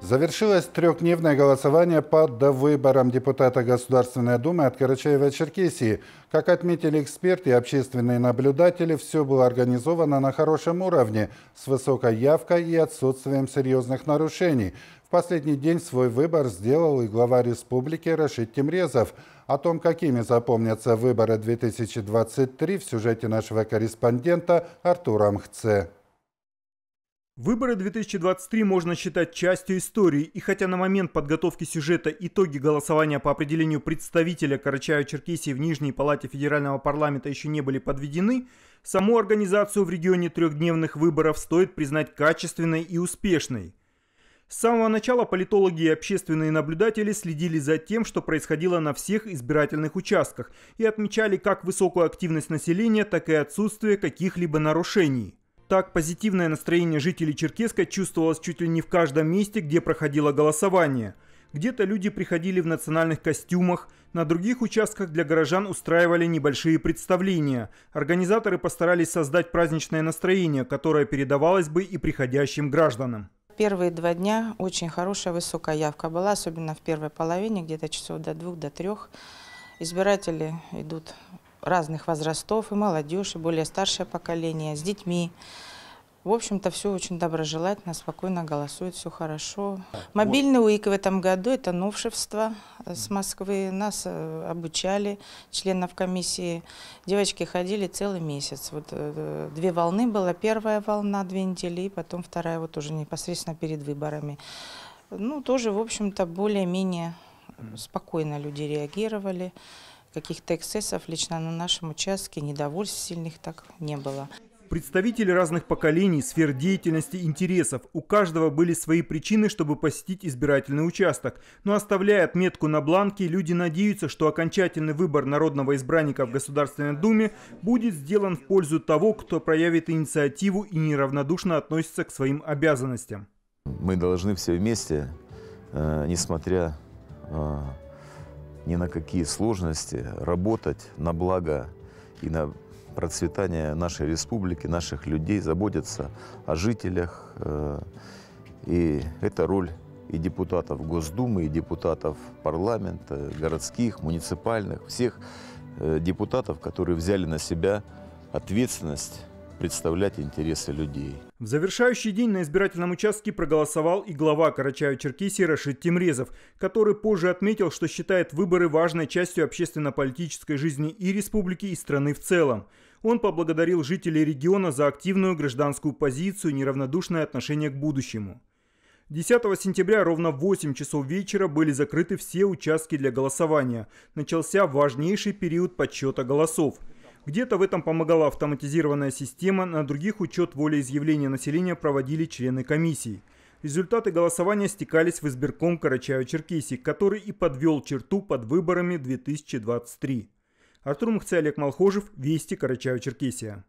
Завершилось трехдневное голосование по довыборам депутата Государственной Думы от Карачаева-Черкесии. Как отметили эксперты и общественные наблюдатели, все было организовано на хорошем уровне, с высокой явкой и отсутствием серьезных нарушений. В последний день свой выбор сделал и глава республики Рашид Тимрезов. О том, какими запомнятся выборы 2023 в сюжете нашего корреспондента Артура Мхце. Выборы 2023 можно считать частью истории, и хотя на момент подготовки сюжета итоги голосования по определению представителя Карачаева-Черкесии в Нижней Палате Федерального парламента еще не были подведены, саму организацию в регионе трехдневных выборов стоит признать качественной и успешной. С самого начала политологи и общественные наблюдатели следили за тем, что происходило на всех избирательных участках, и отмечали как высокую активность населения, так и отсутствие каких-либо нарушений. Так, позитивное настроение жителей Черкеска чувствовалось чуть ли не в каждом месте, где проходило голосование. Где-то люди приходили в национальных костюмах, на других участках для горожан устраивали небольшие представления. Организаторы постарались создать праздничное настроение, которое передавалось бы и приходящим гражданам. Первые два дня очень хорошая высокая явка была, особенно в первой половине, где-то часов до двух, до трех. Избиратели идут разных возрастов, и молодежь, и более старшее поколение, с детьми. В общем-то, все очень доброжелательно, спокойно голосует, все хорошо. Мобильный УИК в этом году – это новшество э, с Москвы. Нас э, обучали, членов комиссии. Девочки ходили целый месяц. Вот э, две волны была. Первая волна – две недели, и потом вторая вот уже непосредственно перед выборами. Ну, тоже, в общем-то, более-менее спокойно люди реагировали каких-то эксцессов лично на нашем участке, недовольств сильных так не было. Представители разных поколений, сфер деятельности, интересов. У каждого были свои причины, чтобы посетить избирательный участок. Но оставляя отметку на бланке, люди надеются, что окончательный выбор народного избранника в Государственной Думе будет сделан в пользу того, кто проявит инициативу и неравнодушно относится к своим обязанностям. Мы должны все вместе, э, несмотря э, ни на какие сложности, работать на благо и на процветание нашей республики, наших людей, заботиться о жителях. Э, и это роль и депутатов Госдумы, и депутатов парламента, городских, муниципальных, всех э, депутатов, которые взяли на себя ответственность представлять интересы людей. В завершающий день на избирательном участке проголосовал и глава Карачаева-Черкесии Рашид Тимрезов, который позже отметил, что считает выборы важной частью общественно-политической жизни и республики, и страны в целом. Он поблагодарил жителей региона за активную гражданскую позицию и неравнодушное отношение к будущему. 10 сентября ровно в 8 часов вечера были закрыты все участки для голосования. Начался важнейший период подсчета голосов – где-то в этом помогала автоматизированная система, на других учет волеизъявления населения проводили члены комиссии. Результаты голосования стекались в избирком Карачаево-Черкесии, который и подвел черту под выборами 2023. Артур Мухцы, Олег Малхожев, Вести, Карачаево-Черкесия.